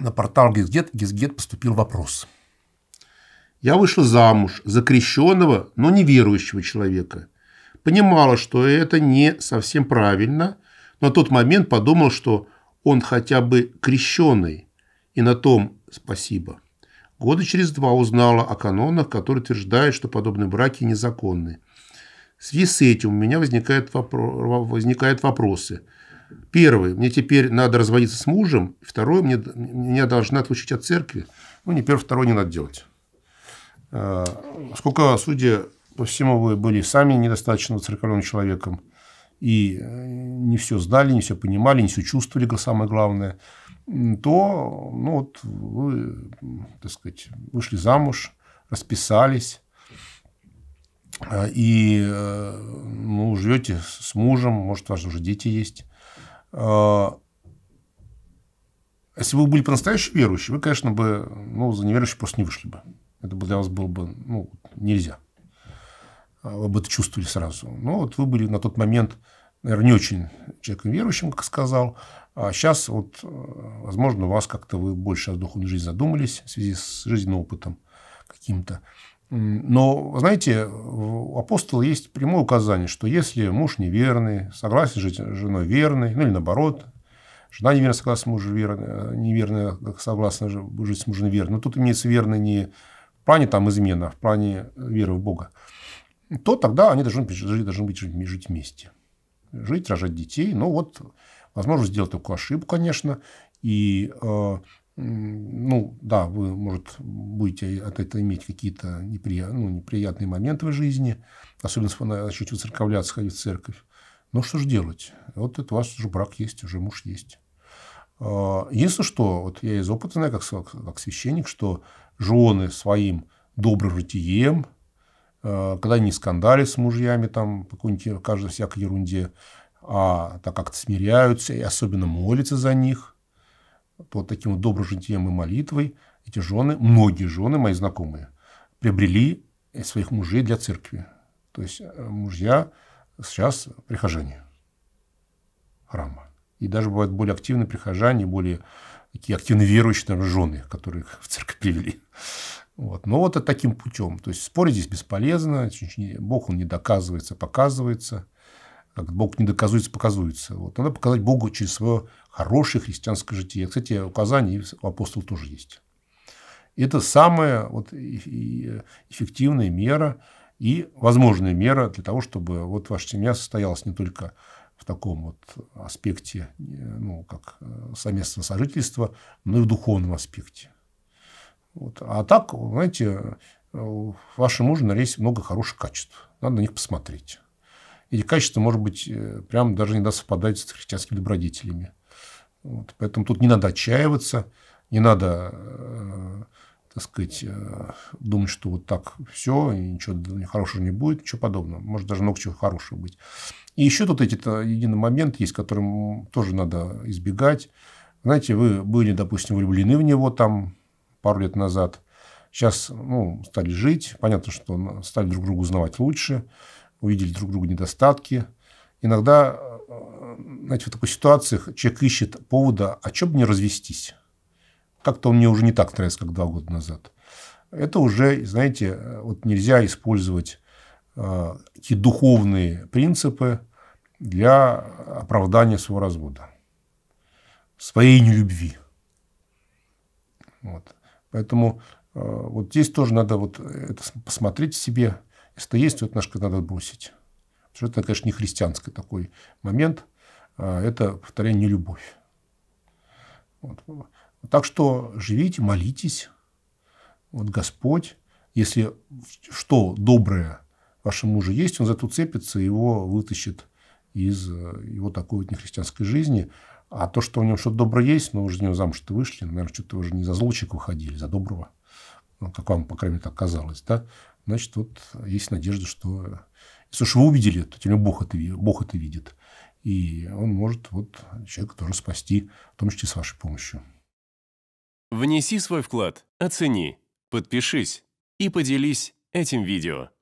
на портал Гизгет, Гизгет поступил вопрос. Я вышла замуж за крещенного, но неверующего человека. Понимала, что это не совсем правильно, но на тот момент подумал, что он хотя бы крещенный, и на том спасибо. Года через два узнала о канонах, которые утверждают, что подобные браки незаконны. В связи с этим у меня возникают, вопро возникают вопросы – Первый мне теперь надо разводиться с мужем. Второе, мне, меня должна отлучить от церкви. Ну, не первое, второе не надо делать. А, сколько, судя по всему, вы были сами недостаточно церковным человеком. И э, не все знали, не все понимали, не все чувствовали, самое главное. То ну, вот вы, так сказать, вышли замуж, расписались. Э, и э, ну, живете с мужем, может, у вас уже дети есть а, если бы вы были по-настоящему верующие, вы, конечно, бы ну, за неверующих просто не вышли бы. Это для вас было бы ну, нельзя. А, вы бы это чувствовали сразу. Но вот вы были на тот момент, наверное, не очень человеком верующим, как сказал. А сейчас, вот, э, возможно, у вас как-то вы больше о духовной жизни задумались в связи с жизненным опытом каким-то. Но, знаете, у апостола есть прямое указание, что если муж неверный, согласен жить с женой верной, ну или наоборот, жена неверная, согласна с мужем верной, э, неверная, согласна жить с мужем верной. Но тут имеется верный не в плане там измена, а в плане веры в Бога. То тогда они должны, должны быть жить, жить вместе. Жить, рожать детей. Но ну, вот возможно сделать такую ошибку, конечно. И э, ну да, вы, может, будете от этого иметь какие-то непри... ну, неприятные моменты в жизни, особенно если вы начнете выцерковляться, ходить в церковь. Но что же делать? Вот это у вас уже брак есть, уже муж есть. А, если что, вот я из опыта знаю, как, как священник, что жены своим добрым житием, а, когда они скандали с мужьями, там, по какой-нибудь каждой всякой ерунде, а так как-то смиряются и особенно молятся за них – вот таким вот добрым житием и молитвой эти жены, многие жены, мои знакомые, приобрели своих мужей для церкви. То есть э, мужья сейчас прихожане храма. И даже бывают более активные прихожане, более такие активно верующие там, жены, которых в церковь привели. Вот. Но вот таким путем. То есть спорить здесь бесполезно. Бог он не доказывается, показывается как Бог не доказуется, показуется. Вот. Надо показать Богу через свое хорошее христианское житие. Кстати, указания у апостола тоже есть. Это самая вот, э, эффективная мера и возможная мера для того, чтобы вот ваша семья состоялась не только в таком вот аспекте, э, ну, как э, совместного сожительства, но и в духовном аспекте. Вот. А так, знаете, в вашем муже есть много хороших качеств. Надо на них посмотреть. Эти качества, может быть, э, прям даже не даст совпадать с христианскими добродетелями. Вот. Поэтому тут не надо отчаиваться, не надо, э, так сказать, э, думать, что вот так все, и ничего хорошего не будет, ничего подобного. Может даже много чего хорошего быть. И еще тут эти единый момент есть, которым тоже надо избегать. Знаете, вы были, допустим, влюблены в него там пару лет назад, сейчас ну, стали жить, понятно, что стали друг друга узнавать лучше, увидели друг друга недостатки. Иногда э, знаете, в такой ситуации человек ищет повода, о а чем мне развестись. Как-то он мне уже не так нравится, как два года назад. Это уже, знаете, э, вот нельзя использовать э, такие духовные принципы для оправдания своего развода, своей нелюбви. Вот. Поэтому э, вот здесь тоже надо вот это посмотреть себе, если есть, то это немножко надо бросить. Потому что это, конечно, не христианский такой момент. А это, повторяю, не любовь. Вот. Так что живите, молитесь. Вот Господь, если что доброе вашему мужу есть, он за это цепится, его вытащит из э, его такой вот нехристианской жизни. А то, что у него что-то доброе есть, ну, уже за него замуж-то вышли, наверное, что-то уже не за злочек выходили, за доброго. Ну, как вам, по крайней мере, так казалось, да? значит, вот есть надежда, что если уж вы увидели, то тем Бог это, Бог это видит. И он может вот человека тоже спасти, в том числе с вашей помощью. Внеси свой вклад, оцени, подпишись и поделись этим видео.